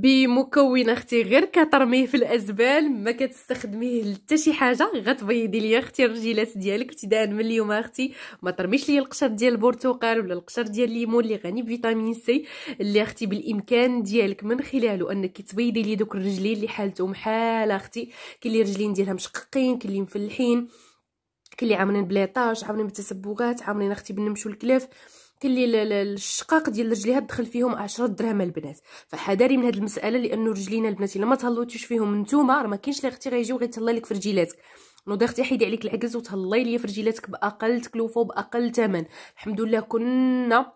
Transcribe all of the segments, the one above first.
بمكون اختي غير كترميه في الازبال ما كتستخدميه حتى شي حاجه غتبيضي ليا اختي الرجيلات ديالك ابتداء من اليوم اختي ما ترميش ليا القشر ديال البرتقال ولا القشر ديال الليمون اللي غني بفيتامين سي اللي اختي بالامكان ديالك من خلاله انك تبيضي لي دوك الرجلين اللي حالتهم حاله اختي كاين اللي رجلين ديالها مشققين كاين اللي مفلحين كاين اللي عاملين بليطاج عاملين بالتسبغات عاملين اختي بالنمش والكلاف كان لي الشقاق ديال رجليها دخل فيهم 10 دراهم البنات فحذاري من هذه المساله لانه رجلينا البنات الا ما تهلطيوش فيهم نتوما راه ما كاينش لي اختي غيجيو غيتهلا لك في رجيلاتك نوض اختي حيدي عليك العجز وتهلاي ليا في رجيلاتك باقل تكلفه وباقل ثمن الحمد لله كنا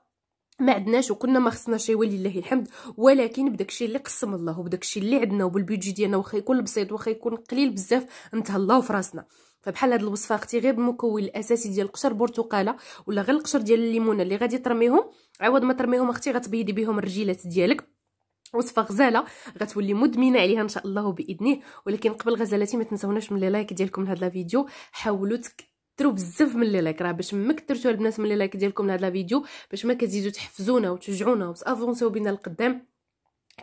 ما عندناش وكنا ما شي يولي لله الحمد ولكن بداك الشيء اللي قسم الله وبداك الشيء اللي عندنا وبالبيدجي ديالنا واخا يكون بسيط واخا يكون قليل بزاف نتهلاو في راسنا فبحال طيب، هاد الوصفه اختي غير بالمكون الاساسي ديال القشر برتقاله ولا غير القشر ديال الليمونه اللي غادي ترميهم عوض ما ترميهم اختي غتبيدي بهم الرجيلات ديالك وصفه غزاله غتولي مدمنه عليها ان شاء الله باذنه ولكن قبل غزالتي ما تنساوناش من لي لايك ديالكم لهاد لا فيديو حاولوا تكثروا بزاف من لي لايك راه باش ما كثرتوا البنات من لي لايك ديالكم لهاد لا فيديو باش ما كتزيدوا تحفزونا وتشجعونا وتافونسيو بينا القدام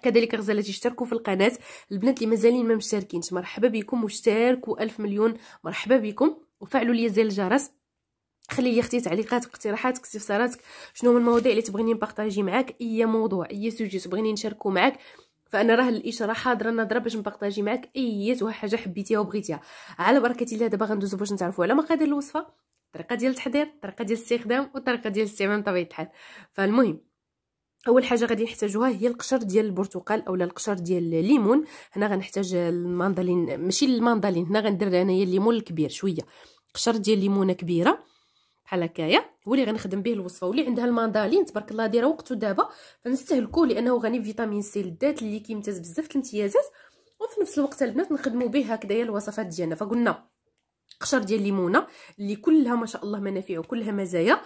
كذلك غزالات اشتركوا في القناه البنات اللي مازالين ما مشتركينش مرحبا بكم واشتركوا الف مليون مرحبا بكم وفعلوا لي زي الجرس خلي لي اختي تعليقاتك اقتراحاتك استفساراتك شنو هما المواضيع اللي تبغيني نبارطاجي معاك اي موضوع اي سوجي تبغيني نشاركو معاك فانا راه الاشاره حاضره ناضره باش نبارطاجي معاك اي حاجه حبيتيها وبغيتيها على بركه الله دابا غندوزو باش نتعرفوا على مقادير الوصفه الطريقه ديال التحضير الطريقه ديال الاستخدام والطريقه ديال الاستعمال طبيعي الحال فالمهم اول حاجه غادي نحتاجوها هي القشر ديال البرتقال اولا القشر ديال الليمون هنا غنحتاج الماندالين ماشي الماندالين هنا غندير انايا الليمون الكبير شويه قشر ديال الليمونه كبيره بحال هكايا هو اللي غنخدم به الوصفه واللي عندها الماندالين تبارك الله دايره وقته دابا فنستهلكوه لانه غني بفيتامين سي للذات اللي كيمتاز بزاف الامتيازات وفي نفس الوقت البنات نخدموا به هكذايا الوصفات ديالنا فقلنا قشر ديال الليمونه اللي كلها ما شاء الله منافع وكلها مزايا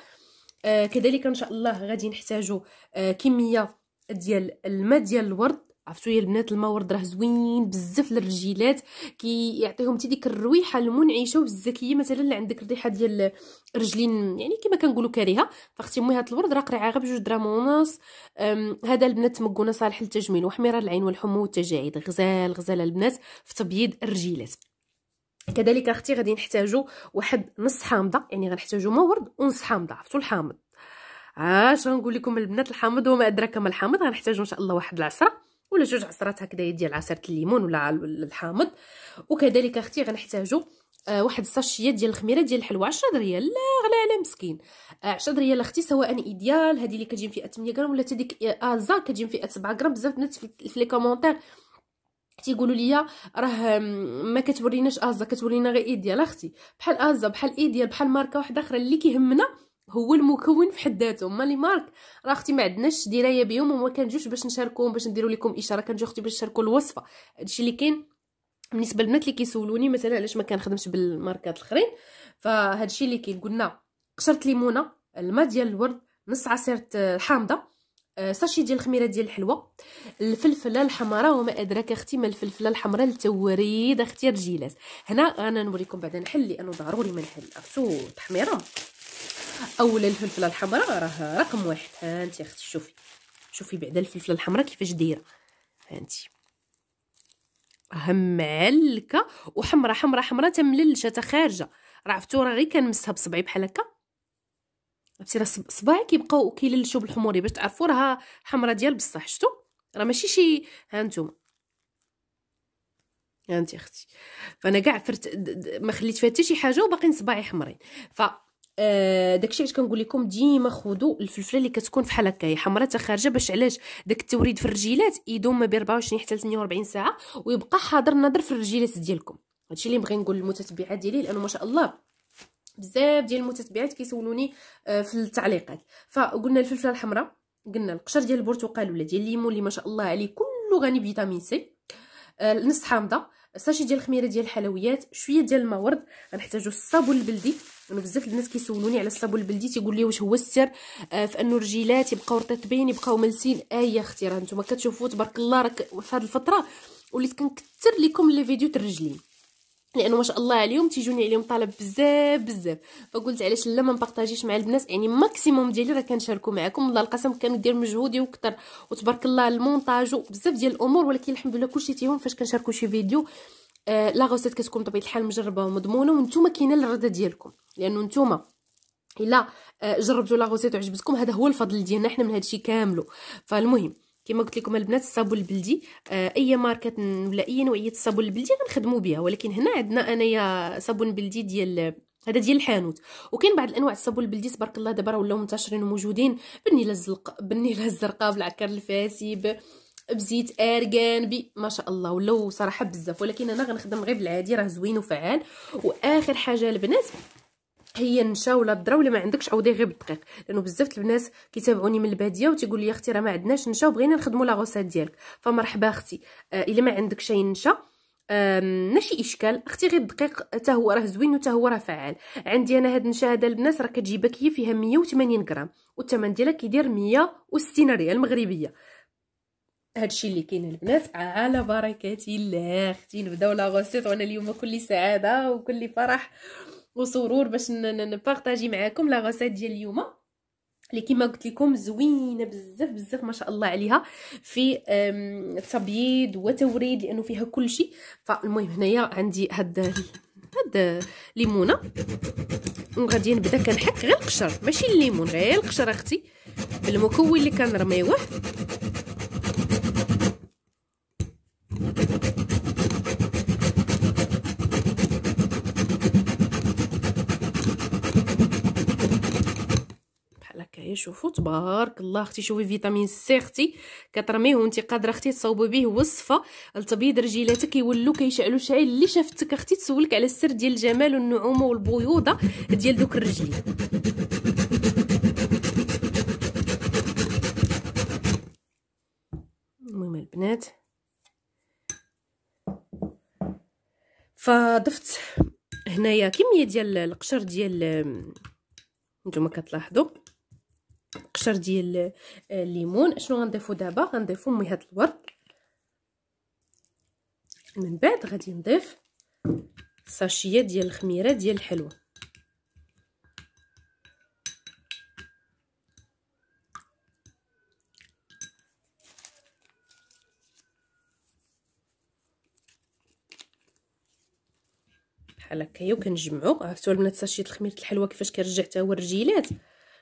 آه كذلك ان شاء الله غادي نحتاجو آه كميه ديال الماء ديال الورد عرفتوا يا البنات الماء ورد راه زوين بزاف للرجيلات كيعطيهم تي ديك الرويحه المنعشه والزكيه مثلا اللي عندك الريحه ديال رجلين يعني كما كنقولوا كريهه فاختي امي هذا الورد راه قريعه غير بجوج دراهم ونص هذا البنات مكونه صالح للتجميل وحميره العين والحمو والتجاعيد غزال غزال البنات في تبييض الرجيلات كذلك اختي غادي نحتاجو واحد نص حامضه يعني غنحتاجو مورد ونص حامضه عرفتوا الحامض اش غنقول لكم البنات الحامض وما ادراك ما الحامض غنحتاجو ان شاء الله واحد العصره ولا جوج عصرات هكذا ديال عصير الليمون ولا الحامض وكذلك اختي غنحتاجو آه واحد الساشيه ديال الخميره ديال الحلوى 10 دريال لا غلا على مسكين 10 آه دريال اختي سواء ايديال هذه اللي كتجي فيها 8 غرام ولا تديك ديك آه، ازا كتجي فيها 7 غرام بزاف الناس في لي كومونتير تيقولوا لي راه ما كتوريناش ازا كتورينا غير ايد ديال اختي بحال ازا بحال ايد ديال بحال ماركه واحده اخرى اللي كيهمنا هو المكون في حد ذاته اما لي مارك راه اختي ما عندناش درايه بهم وما كنجوش باش نشاركهم باش نديروا لكم اشاره كنجيو اختي باش نشاركوا الوصفه هادشي اللي كاين بالنسبه للبنات اللي كيسولوني مثلا علاش ما كنخدمش بالماركات الاخرين فهادشي اللي كاين قلنا قشره ليمونه الماء ديال الورد نص عصير آه، حامضه آه، ساشي ديال الخميره ديال الحلوى الفلفله الحمراء وما ادراك اختي ما الفلفله الحمراء التوريد اختي رجيلات هنا انا نوريكم بعدا نحل لانه ضروري ما نحل اختو تحميره اولا الفلفله الحمراء راه رقم واحد ها انت اختي شوفي شوفي بعدا الفلفله الحمراء كيفاش دايره ها انت معلكه وحمراء حمراء حمراء تمللشه تا خارجه راه عرفتو راه غير كنمسها بصبعي بحال هكا عرفتي راه صباعي كيبقاو كيللشوا بالحموري باش تعرفوا راه حمرا ديال بصح شفتوا راه ماشي شي هانتوما هانتي اختي فانا كاع فرت ما خليت فيها حتى شي حاجه وباقيين صباعي حمرين ف آه داكشي علاش كنقول لكم ديما خذوا الفلفله اللي كتكون فحال هكايا حمراء خارجه باش علاش داك التوريد في الرجيلات يدوم ما بين 24 حتى 48 ساعه ويبقى حاضر نظر في الرجيلات ديالكم هادشي اللي بغي نقول للمتتبعات ديالي لانه ما شاء الله بزاف ديال المتتبعات كيسولوني آه، في التعليقات فقلنا الفلفله الحمراء قلنا القشر ديال البرتقال ولا ديال الليمون اللي ما شاء الله عليه كله غني بفيتامين سي آه، نص حامضه ساشي ديال الخميره ديال الحلويات شويه ديال الماء ورد غنحتاجو الصابون البلدي انا بزاف الناس كيسولوني على الصابون البلدي تيقول لي واش هو السر آه، في انه الرجيلات يبقاو رطبين يبقاو ملسين اي اختي راه نتوما كتشوفوا تبارك الله راك في هذه الفتره وليت كنكثر لكم لي فيديو الرجلين لانه ما شاء الله اليوم تيجوني عليهم طلب بزاف بزاف فقلت علاش لا ما نبارطاجيش مع البنات يعني ماكسيموم ديالي راه كنشاركو معكم والله القسم كندير مجهودي وكثر وتبارك الله المونتاج وبزاف ديال الامور ولكن الحمد لله كلشي تيهم فاش كنشاركو شي فيديو آه لا غوسيت كتكون بطبيعه الحال مجربه ومضمونه وانتم كاينه الرضا ديالكم لانه انتم الا آه، جربتوا لا غوسيت وعجبتكم هذا هو الفضل ديالنا حنا من الشيء كامل فالمهم كما قلت لكم البنات الصابون البلدي آه اي ماركه ولا اي نوعيه الصابون البلدي غنخدموا بها ولكن هنا عندنا انايا صابون بلدي ديال هذا ديال الحانوت وكاين بعض الانواع الصابون البلدي تبارك الله دابا راه ولاو منتشرين وموجودين بالنيله الزرقاء بالنيله الزرقاء بالعكر الفاسي بزيت ارغان بي ما شاء الله ولاو صراحه بزاف ولكن انا غنخدم غير بالعادي راه زوين وفعال واخر حاجه البنات هي النشا ولا الذره ولا ما عندكش عوضي غير بالدقيق لانه بزاف البنات كيتابعوني من الباديه وتيقول لي اختي راه ما عندناش نشا وبغينا نخدموا لا غوسات ديالك فمرحبا اختي آه الا ما عندكش اي نشا ماشي اشكال اختي غير الدقيق حتى هو راه زوين وحتى هو راه فعال عندي انا هاد النشا هذا البنات راه كتجيبها كي فيها 180 غرام والثمن ديالها كيدير 160 ريال مغربيه هادشي اللي كاين البنات على بركه الله اختي نبداو لا غوسيت وانا اليوم كل سعاده وكل فرح وسرور باش نبارطاجي معاكم لا غوسيت ديال اليوم اللي كما قلت لكم زوينه بزاف بزاف ما شاء الله عليها في تبييض وتوريد لانه فيها كل شيء فالمهم هنايا عندي هاد هاد ليمونه وغادي نبدا كنحك غير القشر ماشي الليمون غير القشر اختي بالمكون اللي كنرميوه شوفوا تبارك الله اختي شوفي فيتامين سي اختي كترميه وانت قادره اختي تصاوبي به وصفه لتبيض رجيلاتك يولوا كيشعلوا شعيل اللي شافتك اختي تسولك على السر ديال الجمال والنعومه والبيوضه ديال دوك الرجلين المهم البنات فضفت هنايا كميه ديال القشر ديال نتوما كتلاحظوا قشر ديال آه، الليمون شنو غنضيفو دابا غنضيفو هاد الورد من بعد غادي نضيف ساشيه ديال الخميره ديال الحلوى بحال هكايا وكنجمعو عرفتو البنات ساشيه الخميره الحلوى كيفاش كيرجع حتى هو الرجيلات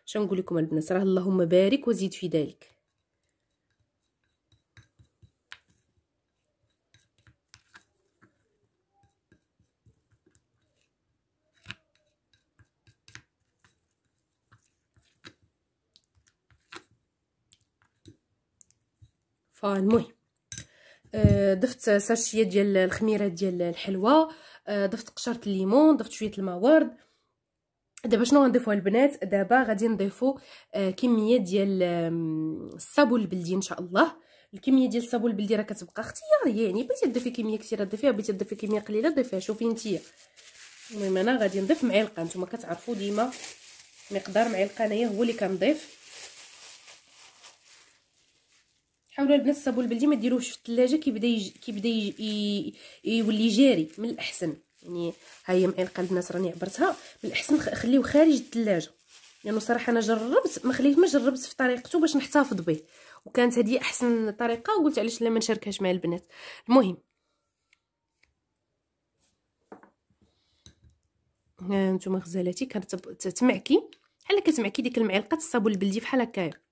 اش نقول لكم البنات راه اللهم بارك وزيد في ذلك فالمهم آه، ضفت ساشيه ديال الخميره ديال الحلوى آه، ضفت قشره الليمون ضفت شويه الموارد دابا شنو غنضيفو البنات دابا غادي نضيفو آه كميه ديال الصابون البلدي ان شاء الله الكميه ديال الصابون البلدي راه كتبقى اختياريه يعني بغيتي تضيفي كميه كثيره ضيفيها بغيتي تضيفي كميه قليله ضيفيها شوفي نتيا المهم انا غادي نضيف معلقه نتوما كتعرفوا ديما مقدار معلقه انايا هو اللي كنضيف حاولوا البنات الصابون البلدي ما ديروهش في الثلاجه كيبدا كيبدا يولي جاري من الاحسن يعني ها هي معلقه يعني البنات راني عبرتها من الاحسن خليه خارج الثلاجه لانه يعني صراحه انا جربت ما خليت ما جربت في طريقته باش نحتفظ به وكانت هذه احسن طريقه وقلت علاش لا ما نشاركهاش مع البنات المهم ها انتم غزالاتي كانت تمعكي بحال كتمعكي ديك المعلقه الصابون البلدي بحال هكايا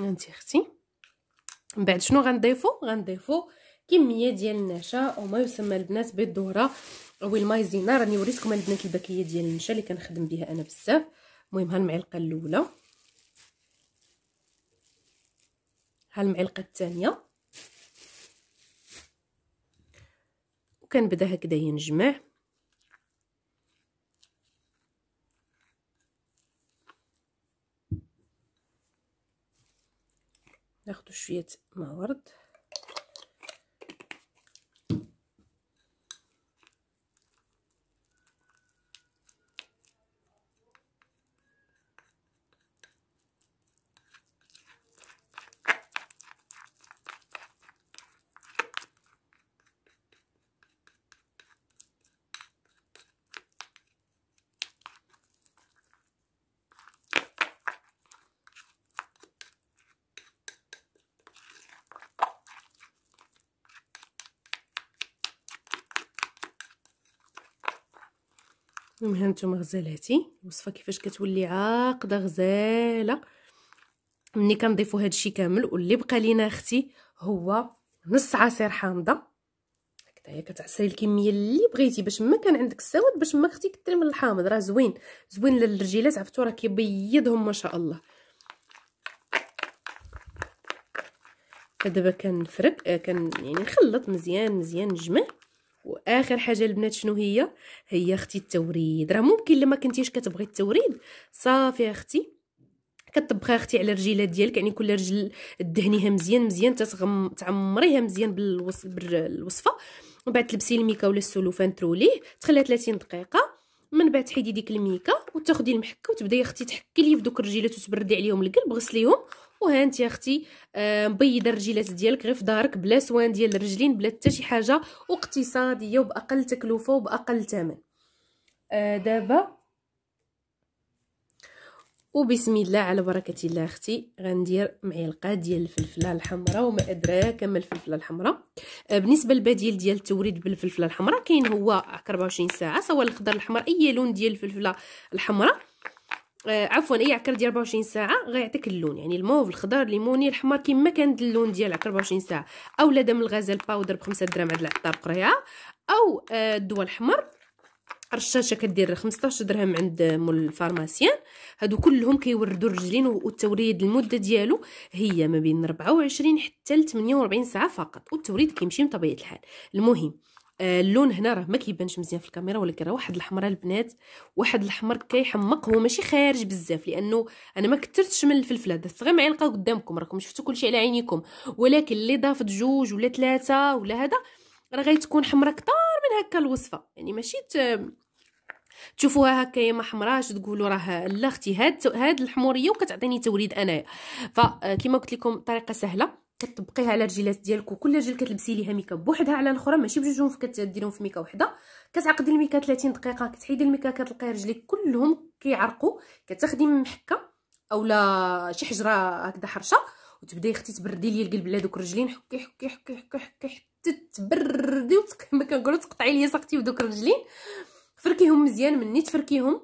هانتي اختي من بعد شنو غنضيفو غنضيفو كميه ديال النشا او ما يسمى البنات بالذره او المايزينا راني وريتكم البنات البكيه ديال النشا اللي كنخدم بها انا بزاف المهم ها المعلقه الاولى ها المعلقه الثانيه وكنبدا هكذا ينجمع ناخذ شويه مع ورد المهم هانتوما غزالاتي الوصفه كيفاش كتولي عاقده غزاله ملي كنضيفو هادشي كامل واللي بقى لينا اختي هو نص عصير حامضه هكذايا كتعصري الكميه اللي بغيتي باش ما كان عندك السواد باش ما اختي كثري من الحامض راه زوين زوين للرجيلات عرفتو راه كيبيضهم ما شاء الله دابا كنفرك آه، كان يعني نخلط مزيان مزيان نجمع واخر حاجه البنات شنو هي هي اختي التوريد راه ممكن لما كنتيش كتبغي التوريد صافي اختي كطبخها اختي على الرجيلات ديالك يعني كل رجل دهنيها مزيان مزيان تتغم تعمريها مزيان بالوصف بالوصفه ومن بعد تلبسي الميكا ولا السلوفان تروليه تخليها 30 دقيقه من بعد تحيدي ديك الميكا وتاخدي المحكه وتبداي اختي تحكي لي في دوك الرجيلات وتبردي عليهم القلب غسليهم وها انت يا اختي آه، مبيضه الرجيلات ديالك غير في دارك بلا سوان ديال الرجلين بلا حتى شي حاجه واقتصاديه وباقل تكلفه وباقل ثمن آه، دابا وبسم الله على بركه الله اختي غندير معلقه ديال الفلفله الحمراء وما ادراك ما الفلفله الحمراء آه، بالنسبه للبديل ديال التوريد بالفلفله الحمراء كاين هو 24 ساعه سواء الخضر الاحمر اي لون ديال الفلفله الحمراء آه عفوا اي عكر ديال 24 ساعه غيعطيك اللون يعني الموف الخضر الليموني الحمر كما كان اللون ديال عكر 24 ساعه اولا دم الغزال باودر ب 5 درهم على العطار بقريها او آه الدواء الحمر الرشاشه كدير 15 درهم عند مول الفارماسيان هادو كلهم كيوردوا الرجلين والتوريد المده ديالو هي ما بين 24 حتى 48 ساعه فقط والتوريد كيمشي بطبيعه الحال المهم آه، اللون هنا راه ما كيبانش مزيان في الكاميرا ولكن راه واحد الاحمر البنات واحد الحمر كيحمق هو ماشي خارج بزاف لانه انا ما كثرتش من الفلفله درت غير معلقه قدامكم راكم شفتوا كلشي على عينيكم ولكن اللي ضافت جوج ولا ثلاثه ولا هذا راه غيتكون حمراء كثار من هكا الوصفه يعني ماشي تشوفوها هكا ما حمراش تقولوا راه لا اختي هاد هاد الحموريه وكتعطيني توريد انايا فكما آه، قلت لكم طريقه سهله كتطبقيها على رجيلات ديالك وكل رجل كتلبسي ليها ميكا بوحدها على الاخرى ماشي بجوجهم كديرهم في ميكا وحده كتعقدي الميكا 30 دقيقه كتحيدي الميكا كتلقاي رجليك كلهم كيعرقوا كتاخدي محكه اولا شي حجره هكذا حرشه وتبداي اختي تبردي لي القلب على دوك الرجلين حكي حكي حكي حكي حكي حتى تبردي ما كنقولوا تقطعي لي ساقتي ودوك الرجلين فركيهم مزيان مني تفركيهم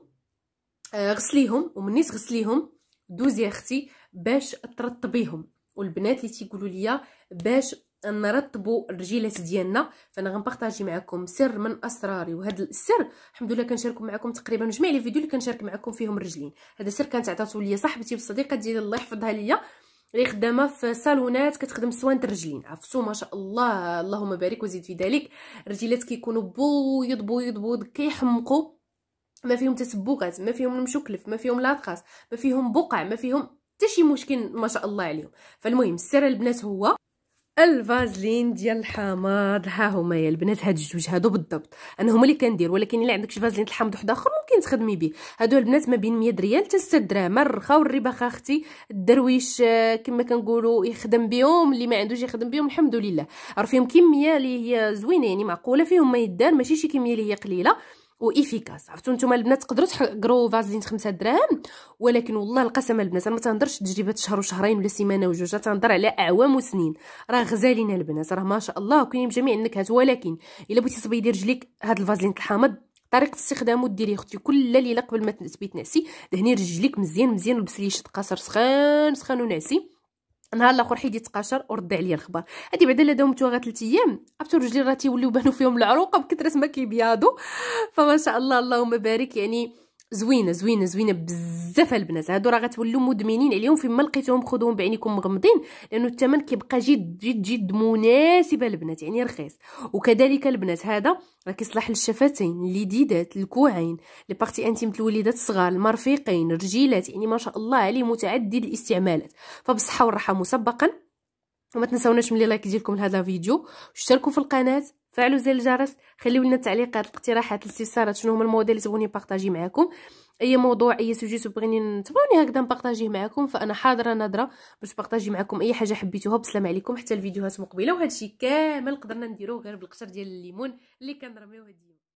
آه، غسليهم ومني تغسليهم دوزي اختي باش ترطبيهم والبنات اللي تيقولوا لي باش نرطبوا الرجيلات ديالنا فانا غنبارطاجي معكم سر من اسراري وهذا السر الحمد لله كنشاركو معكم تقريبا جميع لي فيديو اللي كنشارك معكم فيهم الرجلين هذا السر كانت عطاتو لي صاحبتي والصديقه ديالي الله يحفظها ليا اللي خدامه في صالونات كتخدم سوانت الرجلين عرفتو ما شاء الله اللهم بارك وزيد في ذلك الرجيلات كيكونوا بويض بويض بويض كيحمقوا ما فيهم تسبوكات ما فيهم المشكلف ما فيهم لاطخاس ما فيهم بقع ما فيهم حتى شي مشكل ما شاء الله عليهم فالمهم السر البنات هو الفازلين ديال الحامض ها هما يا البنات هاد الجوج هادو بالضبط انا هما اللي كندير ولكن الا عندكش فازلين الحامض واحد اخر ممكن تخدمي به هادو البنات ما بين 100 ريال حتى 6 دراهم الرخا والرباخ اختي الدرويش آه، كما كنقولوا يخدم بهم اللي ما عندوش يخدم بهم الحمد لله عرفيهم كميه اللي هي زوينه يعني معقوله فيهم ما يدار ماشي شي كميه اللي هي قليله وايفيكاس عرفتو نتوما البنات تقدروا تحقروا فازلين 5 دراهم ولكن والله القسم البنات انا ما تنهضرش تجربه شهر وشهرين ولا سيمانه وجوج تنهضر على اعوام وسنين راه غزالين البنات راه ما شاء الله كاينين بجميع النكهات ولكن الا بغيتي دير رجليك هاد الفازلين الحامض طريقه استخدامه ديري اختي كل ليله قبل ما تبي تنعسي دهني رجليك مزيان مزيان ولبسي لي شد قصر سخان سخان ونعسي نهار الاخر حيد يتقاشر ورد عليا الخبر هادي بعدا الا داومتوها غير 3 ايام عرفتو رجلي راه تيوليو بانو فيهم العروقه بكثره ما كيبياضوا فما شاء الله اللهم بارك يعني زوينه زوينه زوينه بزاف البنات هادو راه غتولوا مدمنين عليهم فيما لقيتوهم خذوهم بعينيكم مغمضين لانه الثمن كيبقى جد جد جد مناسب البنات يعني رخيص وكذلك البنات هذا راه كيصلح للشفتين لديدات الكوعين لي بارتي انتيم الوليدات الصغار المرفقين الرجيلات يعني ما شاء الله عليه متعدد الاستعمالات فبالصحه والراحه مسبقا وما تنساوناش ملي لايك ديالكم لهذا الفيديو واشتركوا في القناه فعلوا زر الجرس خليو لنا تعليقات الاقتراحات الاستفسارات شنو هما المواضيع اللي تبغوني نبارطاجي معاكم اي موضوع اي سوجي تبغيني تبغوني هكذا نبارطاجيه معاكم فانا حاضره نادره باش نبارطاجي معاكم اي حاجه حبيتوها بسلام عليكم حتى الفيديوهات مقبله وهذا الشيء كامل قدرنا نديروه غير بالقشر ديال الليمون اللي كنرميوه ديما